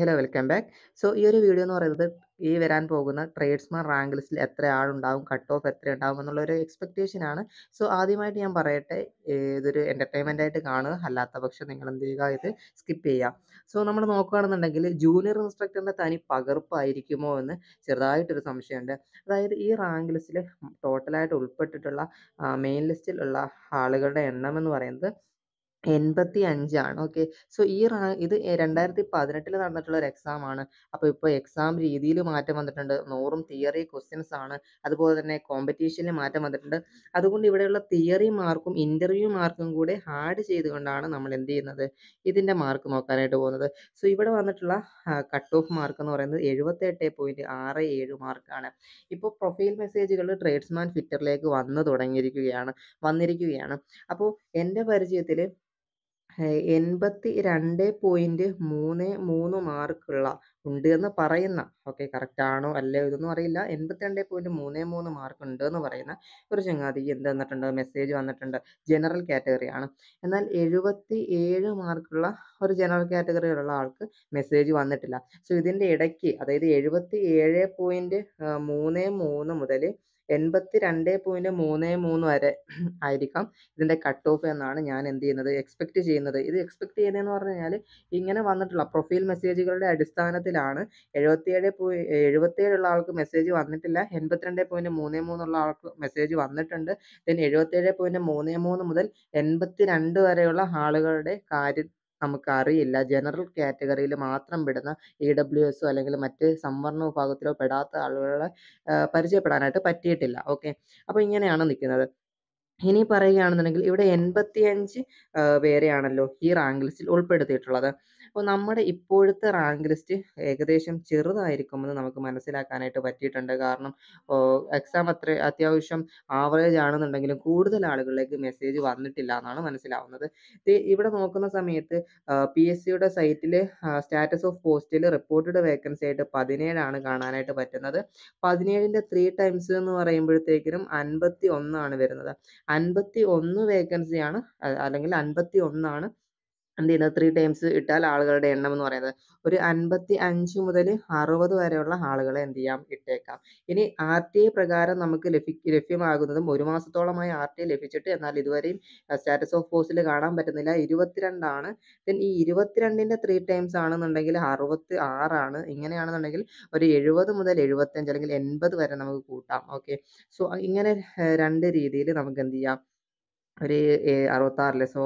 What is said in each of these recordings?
hello welcome back so ഈ ഒരു video എന്ന് പറയുന്നത് ഈ വരാൻ പോകുന്ന ട്രേഡ്സ്മാൻ റാങ്ക് ലിസ്റ്റിൽ എത്ര ആളുണ്ടാവും കട്ട് ഓഫ് എത്ര ഉണ്ടാവും എന്നുള്ള ഒരു എക്സ്പെക്റ്റേഷൻ ആണ് സോ ആദ്യമായിട്ട് ഞാൻ പറയട്ടെ ഇതൊരു എൻ്റർടൈൻമെൻ്റ് ആയിട്ട് കാണുക അല്ലാത്ത പക്ഷം നിങ്ങൾ എന്ത് ചെയ്യുക ഇത് സ്കിപ്പ് ചെയ്യുക സോ നമ്മൾ നോക്കുകയാണെന്നുണ്ടെങ്കിൽ ജൂനിയർ ഇൻസ്ട്രക്ടറിൻ്റെ തനി പകർപ്പായിരിക്കുമോ എന്ന് ചെറുതായിട്ടൊരു സംശയമുണ്ട് അതായത് ഈ റാങ്ക് ലിസ്റ്റിൽ ടോട്ടലായിട്ട് ഉൾപ്പെട്ടിട്ടുള്ള മെയിൻ ലിസ്റ്റിലുള്ള ആളുകളുടെ എണ്ണം എന്ന് പറയുന്നത് എൺപത്തി അഞ്ചാണ് ഓക്കെ സോ ഈ ഇത് രണ്ടായിരത്തി പതിനെട്ടിൽ നടന്നിട്ടുള്ള ഒരു എക്സാം ആണ് അപ്പോൾ ഇപ്പോൾ എക്സാം രീതിയിൽ മാറ്റം വന്നിട്ടുണ്ട് നൂറും തിയറി ക്വസ്റ്റ്യൻസ് ആണ് അതുപോലെ തന്നെ കോമ്പറ്റീഷനിൽ മാറ്റം വന്നിട്ടുണ്ട് അതുകൊണ്ട് ഇവിടെയുള്ള തിയറി മാർക്കും ഇൻ്റർവ്യൂ മാർക്കും കൂടെ ആഡ് ചെയ്തുകൊണ്ടാണ് നമ്മൾ എന്ത് ചെയ്യുന്നത് ഇതിൻ്റെ മാർക്ക് നോക്കാനായിട്ട് പോകുന്നത് സോ ഇവിടെ വന്നിട്ടുള്ള കട്ട് ഓഫ് മാർക്ക് എന്ന് പറയുന്നത് എഴുപത്തെട്ട് പോയിൻറ്റ് ആറ് ഏഴ് മാർക്കാണ് ഇപ്പോൾ പ്രൊഫൈൽ മെസ്സേജുകൾ ട്രേഡ്സ്മാൻ ട്വിറ്ററിലേക്ക് വന്നു തുടങ്ങിയിരിക്കുകയാണ് വന്നിരിക്കുകയാണ് അപ്പോൾ എൻ്റെ പരിചയത്തിൽ എൺപത്തി രണ്ട് പോയിന്റ് മൂന്ന് മൂന്ന് മാർക്കുള്ള ഉണ്ട് എന്ന് പറയുന്ന ഓക്കെ കറക്റ്റാണോ അല്ലേ ഇതൊന്നും അറിയില്ല എൺപത്തി രണ്ട് പോയിന്റ് മൂന്ന് മൂന്ന് മാർക്ക് ഉണ്ട് എന്ന് പറയുന്ന ഒരു ചങ്ങാതി എന്ത് വന്നിട്ടുണ്ട് മെസ്സേജ് വന്നിട്ടുണ്ട് ജനറൽ കാറ്റഗറിയാണ് എന്നാൽ എഴുപത്തി ഏഴ് മാർക്കുള്ള ഒരു ജനറൽ കാറ്റഗറിയിലുള്ള ആൾക്ക് മെസ്സേജ് വന്നിട്ടില്ല സോ ഇതിൻ്റെ ഇടയ്ക്ക് അതായത് എഴുപത്തി ഏഴ് പോയിന്റ് മൂന്ന് മൂന്ന് മുതൽ എൺപത്തി രണ്ട് പോയിൻറ്റ് മൂന്ന് മൂന്ന് വരെ ആയിരിക്കാം ഇതിൻ്റെ കട്ട് ഓഫ് എന്നാണ് ഞാൻ എന്ത് ചെയ്യുന്നത് എക്സ്പെക്ട് ചെയ്യുന്നത് ഇത് എക്സ്പെക്ട് ചെയ്യുന്നതെന്ന് പറഞ്ഞു കഴിഞ്ഞാൽ ഇങ്ങനെ വന്നിട്ടുള്ള പ്രൊഫൈൽ മെസ്സേജുകളുടെ അടിസ്ഥാനത്തിലാണ് എഴുപത്തിയേഴ് പോയി എഴുപത്തിയേഴുള്ള ആൾക്ക് മെസ്സേജ് വന്നിട്ടില്ല എൺപത്തിരണ്ട് പോയിൻറ്റ് മൂന്ന് മൂന്നുള്ള ആൾക്ക് മെസ്സേജ് വന്നിട്ടുണ്ട് ദെൻ എഴുപത്തേഴ് പോയിൻറ്റ് മൂന്ന് മൂന്ന് മുതൽ എൺപത്തി രണ്ട് വരെയുള്ള ആളുകളുടെ കാര്യം നമുക്കറിയില്ല ജനറൽ കാറ്റഗറിയിൽ മാത്രം പെടുന്ന ഇ ഡബ്ല്യു എസോ അല്ലെങ്കിൽ മറ്റ് സംവരണ വിഭാഗത്തിലോ പെടാത്ത ആളുകളെ പരിചയപ്പെടാനായിട്ട് പറ്റിയിട്ടില്ല ഓക്കെ അപ്പോൾ ഇങ്ങനെയാണ് നിൽക്കുന്നത് ഇനി പറയുകയാണെന്നുണ്ടെങ്കിൽ ഇവിടെ എൺപത്തിയഞ്ച് പേരെയാണല്ലോ ഈ റാങ്ക് ലിസ്റ്റിൽ ഉൾപ്പെടുത്തിയിട്ടുള്ളത് അപ്പോൾ നമ്മുടെ ഇപ്പോഴത്തെ റാങ്ക് ലിസ്റ്റ് ഏകദേശം ചെറുതായിരിക്കുമെന്ന് നമുക്ക് മനസ്സിലാക്കാനായിട്ട് പറ്റിയിട്ടുണ്ട് കാരണം എക്സാം അത്ര അത്യാവശ്യം ആവറേജ് ആണെന്നുണ്ടെങ്കിലും കൂടുതൽ ആളുകളിലേക്ക് മെസ്സേജ് വന്നിട്ടില്ല എന്നാണ് മനസ്സിലാവുന്നത് ഇവിടെ നോക്കുന്ന സമയത്ത് പി എസ് സിയുടെ സൈറ്റിൽ സ്റ്റാറ്റസ് ഓഫ് പോസ്റ്റിൽ റിപ്പോർട്ടഡ് വേക്കൻസി ആയിട്ട് പതിനേഴാണ് കാണാനായിട്ട് പറ്റുന്നത് പതിനേഴിൻ്റെ ത്രീ ടൈംസ് എന്ന് പറയുമ്പോഴത്തേക്കിനും അൻപത്തി ഒന്നാണ് വരുന്നത് അൻപത്തി ഒന്ന് വേക്കൻസിയാണ് അല്ലെങ്കിൽ അൻപത്തി ഒന്നാണ് എന്ത് ചെയ്യുന്നത് ത്രീ ടൈംസ് ഇട്ടാൽ ആളുകളുടെ എണ്ണം എന്ന് പറയുന്നത് ഒരു അൻപത്തി അഞ്ച് മുതൽ അറുപത് വരെയുള്ള ആളുകളെ എന്ത് ചെയ്യാം ഇട്ടേക്കാം ഇനി ആർ ടി ഐ പ്രകാരം നമുക്ക് ലഭി ലഭ്യമാകുന്നതും ഒരു മാസത്തോളമായി ആർ ടി ഐ ലഭിച്ചിട്ട് എന്നാൽ ഇതുവരെയും സ്റ്റാറ്റസ് ഓഫ് പോസ്റ്റിൽ കാണാൻ പറ്റുന്നില്ല ഇരുപത്തിരണ്ടാണ് ദെൻ ഈ ഇരുപത്തിരണ്ടിൻ്റെ ത്രീ ടൈംസ് ആണെന്നുണ്ടെങ്കിൽ അറുപത്തി ആറാണ് ഇങ്ങനെയാണെന്നുണ്ടെങ്കിൽ ഒരു എഴുപത് മുതൽ എഴുപത്തഞ്ച് അല്ലെങ്കിൽ എൺപത് വരെ നമുക്ക് കൂട്ടാം ഓക്കെ സോ ഇങ്ങനെ രണ്ട് രീതിയിൽ നമുക്ക് എന്ത് ചെയ്യാം ഒരു അറുപത്താറിലെ സോ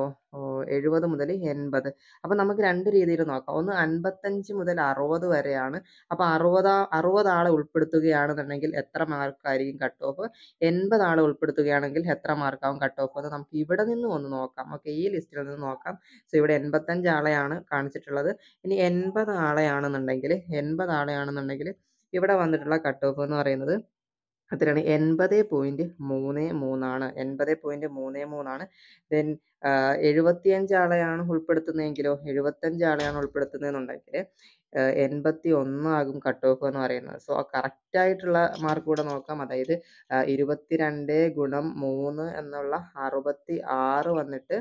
എഴുപത് മുതൽ എൺപത് അപ്പം നമുക്ക് രണ്ട് രീതിയിൽ നോക്കാം ഒന്ന് അൻപത്തഞ്ച് മുതൽ അറുപത് വരെയാണ് അപ്പോൾ അറുപത് അറുപത് ആളെ ഉൾപ്പെടുത്തുകയാണെന്നുണ്ടെങ്കിൽ എത്ര മാർക്കായിരിക്കും കട്ട് ഓഫ് എൺപത് ആളെ ഉൾപ്പെടുത്തുകയാണെങ്കിൽ എത്ര മാർക്കാവും കട്ട് ഓഫ് എന്ന് നമുക്ക് ഇവിടെ നിന്ന് ഒന്ന് നോക്കാം ഓക്കെ ഈ ലിസ്റ്റിൽ നിന്ന് നോക്കാം സോ ഇവിടെ എൺപത്തഞ്ച് ആളെയാണ് കാണിച്ചിട്ടുള്ളത് ഇനി എൺപത് ആളെയാണെന്നുണ്ടെങ്കിൽ എൺപത് ആളെയാണെന്നുണ്ടെങ്കിൽ ഇവിടെ വന്നിട്ടുള്ള കട്ട് ഓഫ് എന്ന് പറയുന്നത് അത്രയാണ് എൺപത് പോയിൻറ്റ് മൂന്ന് മൂന്നാണ് എൺപത് പോയിൻറ്റ് മൂന്ന് മൂന്നാണ് ദെൻ എഴുപത്തിയഞ്ച് ആളെയാണ് ഉൾപ്പെടുത്തുന്നതെങ്കിലോ എഴുപത്തഞ്ച് ആളെയാണ് ഉൾപ്പെടുത്തുന്നതെന്നുണ്ടെങ്കിൽ എൺപത്തി ഒന്നാകും കട്ട് ഓഫ് എന്ന് പറയുന്നത് സോ കറക്റ്റ് ആയിട്ടുള്ള മാർക്ക് കൂടെ നോക്കാം അതായത് ഇരുപത്തിരണ്ട് ഗുണം മൂന്ന് എന്നുള്ള അറുപത്തി ആറ് വന്നിട്ട്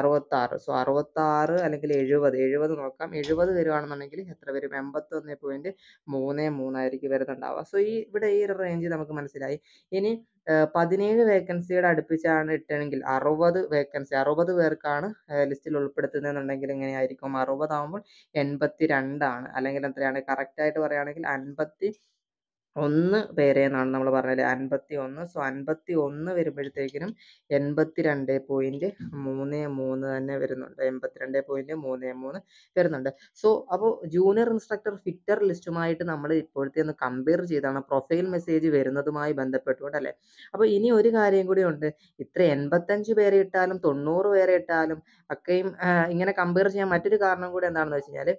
അറുപത്തി അറുപത്താറ് സോ ആറ് അല്ലെങ്കിൽ എഴുപത് എഴുപത് നോക്കാം എഴുപത് വരുവാണെന്നുണ്ടെങ്കിൽ എത്ര വരും എൺപത്തി എൺപത്തൊന്ന് പോയിന്റ് മൂന്ന് മൂന്നായിരിക്കും വരുന്നുണ്ടാവുക സോ ഈ ഇവിടെ ഈ ഒരു റേഞ്ച് നമുക്ക് മനസ്സിലായി ഇനി പതിനേഴ് വേക്കൻസിയുടെ അടുപ്പിച്ചാണ് ഇട്ടെങ്കിൽ അറുപത് വേക്കൻസി അറുപത് പേർക്കാണ് ലിസ്റ്റിൽ ഉൾപ്പെടുത്തുന്നതെന്നുണ്ടെങ്കിൽ എങ്ങനെയായിരിക്കും ആവുമ്പോൾ എൺപത്തി രണ്ടാണ് അല്ലെങ്കിൽ എത്രയാണ് കറക്റ്റായിട്ട് പറയുകയാണെങ്കിൽ അൻപത്തി ഒന്ന് എന്നാണ് നമ്മൾ പറഞ്ഞത് അൻപത്തി ഒന്ന് സോ അൻപത്തി ഒന്ന് വരുമ്പോഴത്തേക്കിനും എൺപത്തി രണ്ട് പോയിന്റ് മൂന്ന് മൂന്ന് തന്നെ വരുന്നുണ്ട് എൺപത്തി രണ്ട് പോയിന്റ് മൂന്ന് മൂന്ന് വരുന്നുണ്ട് സോ അപ്പോൾ ജൂനിയർ ഇൻസ്ട്രക്ടർ ഫിറ്റർ ലിസ്റ്റുമായിട്ട് നമ്മൾ ഇപ്പോഴത്തെ ഒന്ന് കമ്പയർ ചെയ്താണ് പ്രൊഫൈൽ മെസ്സേജ് വരുന്നതുമായി ബന്ധപ്പെട്ടുകൊണ്ട് അല്ലേ അപ്പോൾ ഇനി ഒരു കാര്യം കൂടി ഉണ്ട് ഇത്ര എൺപത്തഞ്ച് പേരെ ഇട്ടാലും തൊണ്ണൂറ് പേരെ ഇട്ടാലും ഒക്കെയും ഇങ്ങനെ കമ്പയർ ചെയ്യാൻ മറ്റൊരു കാരണം കൂടി എന്താണെന്ന് വെച്ച് കഴിഞ്ഞാൽ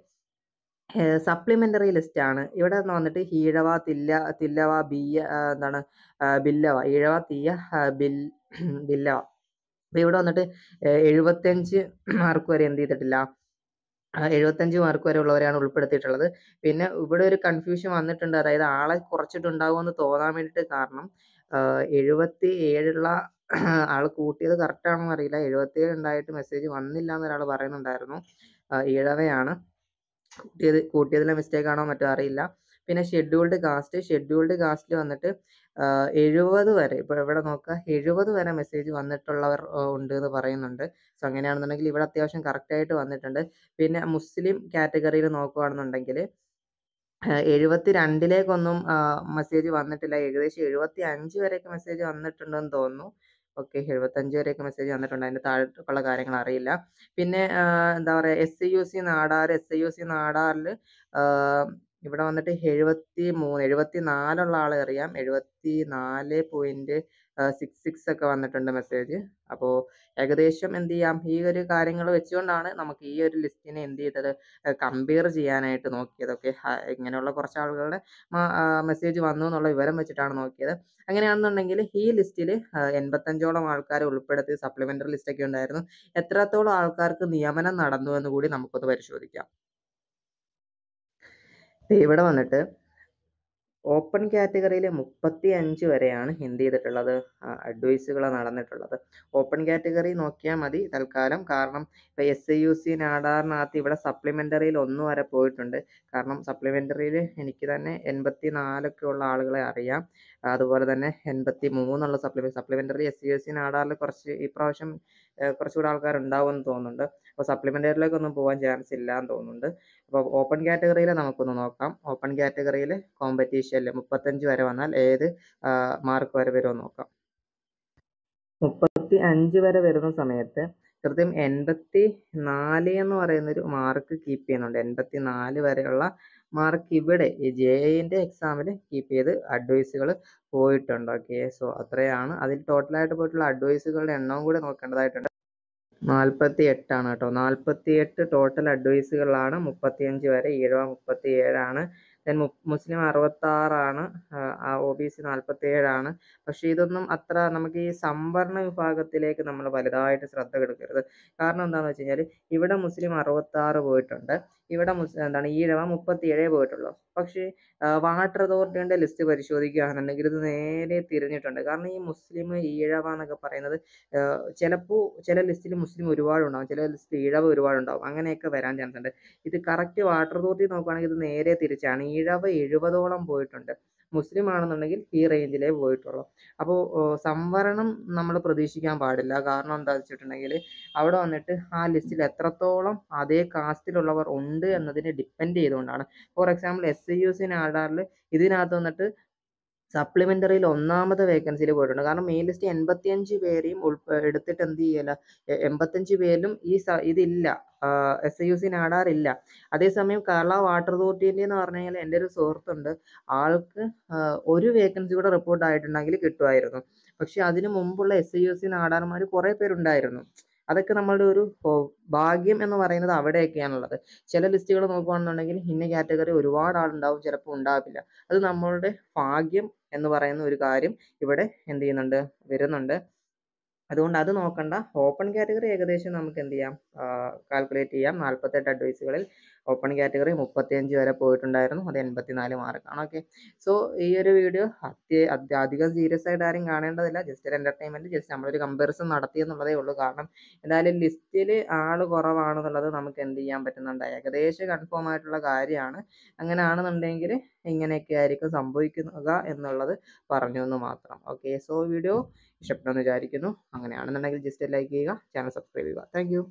സപ്ലിമെന്ററി ലിസ്റ്റ് ആണ് ഇവിടെ നിന്ന് വന്നിട്ട് ഹീഴവ തില്ല തില്ലവ ബിയ എന്താണ് ബില്ലവ ഈഴവ തീയ ബിൽ ബില്ലവ അപ്പൊ ഇവിടെ വന്നിട്ട് എഴുപത്തിയഞ്ച് മാർക്ക് വരെ എന്ത് ചെയ്തിട്ടില്ല എഴുപത്തഞ്ച് മാർക്ക് വരെ ഉള്ളവരെയാണ് ഉൾപ്പെടുത്തിയിട്ടുള്ളത് പിന്നെ ഇവിടെ ഒരു കൺഫ്യൂഷൻ വന്നിട്ടുണ്ട് അതായത് ആളെ കുറച്ചിട്ടുണ്ടാകുമെന്ന് തോന്നാൻ വേണ്ടിയിട്ട് കാരണം എഴുപത്തി ഏഴുള്ള ആൾ കൂട്ടിയത് എന്ന് അറിയില്ല എഴുപത്തി ഏഴ് ഉണ്ടായിട്ട് മെസ്സേജ് വന്നില്ല എന്നൊരാൾ പറയുന്നുണ്ടായിരുന്നു ഈഴവയാണ് കൂട്ടിയത് കൂട്ടിയതിലെ മിസ്റ്റേക്ക് ആണോ മറ്റോ അറിയില്ല പിന്നെ ഷെഡ്യൂൾഡ് കാസ്റ്റ് ഷെഡ്യൂൾഡ് കാസ്റ്റിൽ വന്നിട്ട് എഴുപത് വരെ ഇപ്പോൾ ഇവിടെ നോക്കുക എഴുപത് വരെ മെസ്സേജ് വന്നിട്ടുള്ളവർ ഉണ്ട് എന്ന് പറയുന്നുണ്ട് സോ അങ്ങനെയാണെന്നുണ്ടെങ്കിൽ ഇവിടെ അത്യാവശ്യം കറക്റ്റായിട്ട് വന്നിട്ടുണ്ട് പിന്നെ മുസ്ലിം കാറ്റഗറിയിൽ നോക്കുകയാണെന്നുണ്ടെങ്കിൽ എഴുപത്തി രണ്ടിലേക്കൊന്നും മെസ്സേജ് വന്നിട്ടില്ല ഏകദേശം എഴുപത്തി അഞ്ച് വരെയൊക്കെ മെസ്സേജ് വന്നിട്ടുണ്ടെന്ന് തോന്നുന്നു ഓക്കെ എഴുപത്തഞ്ച് വരെയൊക്കെ മെസ്സേജ് വന്നിട്ടുണ്ട് അതിൻ്റെ താഴോട്ടുള്ള കാര്യങ്ങൾ അറിയില്ല പിന്നെ എന്താ പറയുക S I U C Nadar S I U C നാടാറിൽ ഇവിടെ വന്നിട്ട് എഴുപത്തി മൂന്ന് എഴുപത്തി നാലുള്ള ആളെ അറിയാം എഴുപത്തി നാല് പോയിന്റ് സിക്സ് സിക്സ് ഒക്കെ വന്നിട്ടുണ്ട് മെസ്സേജ് അപ്പോൾ ഏകദേശം എന്ത് ചെയ്യാം ഈ ഒരു കാര്യങ്ങൾ വെച്ചുകൊണ്ടാണ് നമുക്ക് ഈ ഒരു ലിസ്റ്റിനെ എന്ത് ചെയ്തത് കമ്പയർ ചെയ്യാനായിട്ട് നോക്കിയതൊക്കെ ഇങ്ങനെയുള്ള കുറച്ച് ആളുകളുടെ മെസ്സേജ് വന്നു എന്നുള്ള വിവരം വെച്ചിട്ടാണ് നോക്കിയത് അങ്ങനെയാണെന്നുണ്ടെങ്കിൽ ഈ ലിസ്റ്റിൽ എൺപത്തഞ്ചോളം ആൾക്കാരെ ഉൾപ്പെടുത്തി സപ്ലിമെൻ്ററി ലിസ്റ്റൊക്കെ ഉണ്ടായിരുന്നു എത്രത്തോളം ആൾക്കാർക്ക് നിയമനം നടന്നു എന്ന് കൂടി നമുക്കൊന്ന് പരിശോധിക്കാം ഇവിടെ വന്നിട്ട് ഓപ്പൺ കാറ്റഗറിയിൽ മുപ്പത്തി അഞ്ച് വരെയാണ് എന്ത് ചെയ്തിട്ടുള്ളത് അഡ്വൈസുകൾ നടന്നിട്ടുള്ളത് ഓപ്പൺ കാറ്റഗറി നോക്കിയാൽ മതി തൽക്കാലം കാരണം അപ്പോൾ എസ് ഐ യു സി നാടാറിനകത്ത് ഇവിടെ സപ്ലിമെൻ്ററിയിൽ ഒന്ന് വരെ പോയിട്ടുണ്ട് കാരണം സപ്ലിമെൻ്ററിയിൽ എനിക്ക് തന്നെ എൺപത്തി നാലൊക്കെ ഉള്ള ആളുകളെ അറിയാം അതുപോലെ തന്നെ എൺപത്തി മൂന്നുള്ള supplement supplementary S C S C നാടാറിൽ കുറച്ച് ഇപ്രാവശ്യം കുറച്ചുകൂടെ ആൾക്കാർ ഉണ്ടാവുമെന്ന് തോന്നുന്നുണ്ട് അപ്പോൾ ഒന്നും പോകാൻ ചാൻസ് ഇല്ല എന്ന് തോന്നുന്നുണ്ട് അപ്പോൾ ഓപ്പൺ കാറ്റഗറിയിൽ നമുക്കൊന്ന് നോക്കാം ഓപ്പൺ കാറ്റഗറിയിൽ കോമ്പറ്റീഷനിൽ മുപ്പത്തഞ്ച് വരെ വന്നാൽ ഏത് മാർക്ക് വരെ വരുമോ നോക്കാം മുപ്പത്തി അഞ്ച് വരെ വരുന്ന സമയത്ത് കൃത്യം എൺപത്തി നാല് എന്ന് ഒരു മാർക്ക് കീപ്പ് ചെയ്യുന്നുണ്ട് എൺപത്തി നാല് വരെയുള്ള മാർക്ക് ഇവിടെ ഈ ജെ ഐൻ്റെ എക്സാമിൽ കീപ്പ് ചെയ്ത് അഡ്വൈസുകൾ പോയിട്ടുണ്ട് ഓക്കെ സോ അത്രയാണ് അതിൽ ടോട്ടലായിട്ട് പോയിട്ടുള്ള അഡ്വൈസുകളുടെ എണ്ണവും കൂടി നോക്കേണ്ടതായിട്ടുണ്ട് നാൽപ്പത്തി എട്ടാണ് കേട്ടോ നാൽപ്പത്തി എട്ട് ടോട്ടൽ അഡ്വൈസുകളാണ് മുപ്പത്തിയഞ്ച് വരെ ഈഴവ മുപ്പത്തി ഏഴാണ് ദെൻ മുസ്ലിം അറുപത്താറാണ് ഒ ബി സി നാൽപ്പത്തേഴാണ് പക്ഷേ ഇതൊന്നും അത്ര നമുക്ക് ഈ സംവരണ വിഭാഗത്തിലേക്ക് നമ്മൾ വലുതായിട്ട് ശ്രദ്ധ കൊടുക്കരുത് കാരണം എന്താണെന്ന് വെച്ച് കഴിഞ്ഞാൽ ഇവിടെ മുസ്ലിം അറുപത്താറ് പോയിട്ടുണ്ട് ഇവിടെ എന്താണ് ഈ മുപ്പത്തി ഏഴേ പോയിട്ടുള്ളൂ പക്ഷേ വാട്ടർ അതോറിറ്റിയുടെ ലിസ്റ്റ് പരിശോധിക്കുകയാണെന്നുണ്ടെങ്കിൽ ഇത് നേരെ തിരിഞ്ഞിട്ടുണ്ട് കാരണം ഈ മുസ്ലിം ഈഴവ എന്നൊക്കെ പറയുന്നത് ചിലപ്പോൾ ചില ലിസ്റ്റിൽ മുസ്ലിം ഒരുപാടുണ്ടാവും ചില ലിസ്റ്റിൽ ഈഴവ ഒരുപാടുണ്ടാവും അങ്ങനെയൊക്കെ വരാൻ ചാൻസ് ഉണ്ട് ഇത് കറക്റ്റ് വാട്ടർ അതോറിറ്റി നോക്കുകയാണെങ്കിൽ ഇത് നേരെ തിരിച്ചാണ് ഈഴവ എഴുപതോളം പോയിട്ടുണ്ട് മുസ്ലിം ആണെന്നുണ്ടെങ്കിൽ ഈ റേഞ്ചിലേ പോയിട്ടുള്ളൂ അപ്പോൾ സംവരണം നമ്മൾ പ്രതീക്ഷിക്കാൻ പാടില്ല കാരണം എന്താ വെച്ചിട്ടുണ്ടെങ്കിൽ അവിടെ വന്നിട്ട് ആ ലിസ്റ്റിൽ എത്രത്തോളം അതേ കാസ്റ്റിലുള്ളവർ ഉണ്ട് എന്നതിനെ ഡിപ്പെൻഡ് ചെയ്തുകൊണ്ടാണ് for example S C U സിന് ആധാറിൽ ഇതിനകത്ത് വന്നിട്ട് സപ്ലിമെൻ്ററിയിൽ ഒന്നാമത്തെ വേക്കൻസിയിൽ പോയിട്ടുണ്ട് കാരണം മെയിൻ ലിസ്റ്റ് എൺപത്തിയഞ്ച് പേരെയും എടുത്തിട്ട് എന്ത് ചെയ്യല എൺപത്തഞ്ച് പേരിലും ഈ ഇതില്ല എസ് ഐ യു സി നേടാറില്ല അതേസമയം കേരള വാട്ടർ അതോറിറ്റിൻ്റെ എന്ന് പറഞ്ഞു കഴിഞ്ഞാൽ എൻ്റെ ഒരു സുഹൃത്തുണ്ട് ആൾക്ക് ഒരു വേക്കൻസി കൂടെ റിപ്പോർട്ട് ആയിട്ടുണ്ടെങ്കിൽ കിട്ടുമായിരുന്നു പക്ഷേ അതിനു മുമ്പുള്ള എസ് ഐ യു സി നാടാർമാർ കുറേ പേരുണ്ടായിരുന്നു അതൊക്കെ നമ്മളുടെ ഒരു ഭാഗ്യം എന്ന് പറയുന്നത് അവിടെയൊക്കെയാണുള്ളത് ചില ലിസ്റ്റുകൾ നോക്കുകയാണെന്നുണ്ടെങ്കിൽ ഇന്ന കാറ്റഗറി ഒരുപാട് ആളുണ്ടാവും ചിലപ്പോൾ ഉണ്ടാവില്ല അത് നമ്മളുടെ ഭാഗ്യം എന്ന് പറയുന്ന ഒരു കാര്യം ഇവിടെ എന്ത് ചെയ്യുന്നുണ്ട് വരുന്നുണ്ട് അതുകൊണ്ട് അത് നോക്കണ്ട ഓപ്പൺ കാറ്റഗറി ഏകദേശം നമുക്ക് എന്ത് ചെയ്യാം കാൽക്കുലേറ്റ് ചെയ്യാം നാൽപ്പത്തെട്ട് അഡ്വൈസുകളിൽ ഓപ്പൺ കാറ്റഗറി മുപ്പത്തിയഞ്ച് വരെ പോയിട്ടുണ്ടായിരുന്നു അത് എൺപത്തിനാല് മാർക്കാണ് ഓക്കെ സോ ഈ ഒരു വീഡിയോ അത്യ അധികം സീരിയസ് ആയിട്ട് ആരും കാണേണ്ടതില്ല ജസ്റ്റ് ഒരു എൻ്റർടൈൻമെൻറ്റ് ജസ്റ്റ് നമ്മളൊരു കമ്പാരിസൺ നടത്തി എന്നുള്ളതേ ഉള്ളൂ കാരണം എന്തായാലും ലിസ്റ്റിൽ ആൾ കുറവാണെന്നുള്ളത് നമുക്ക് എന്ത് ചെയ്യാൻ പറ്റുന്നുണ്ട് ഏകദേശം കൺഫേം ആയിട്ടുള്ള കാര്യമാണ് അങ്ങനെ ആണെന്നുണ്ടെങ്കിൽ ഇങ്ങനെയൊക്കെ ആയിരിക്കും സംഭവിക്കുക എന്നുള്ളത് പറഞ്ഞു എന്ന് മാത്രം ഓക്കെ സോ വീഡിയോ ഇഷ്ടപ്പെടുമെന്ന് വിചാരിക്കുന്നു അങ്ങനെയാണെന്നുണ്ടെങ്കിൽ ജസ്റ്റ് ലൈക്ക് ചെയ്യുക ചാനൽ സബ്സ്ക്രൈബ് ചെയ്യുക താങ്ക്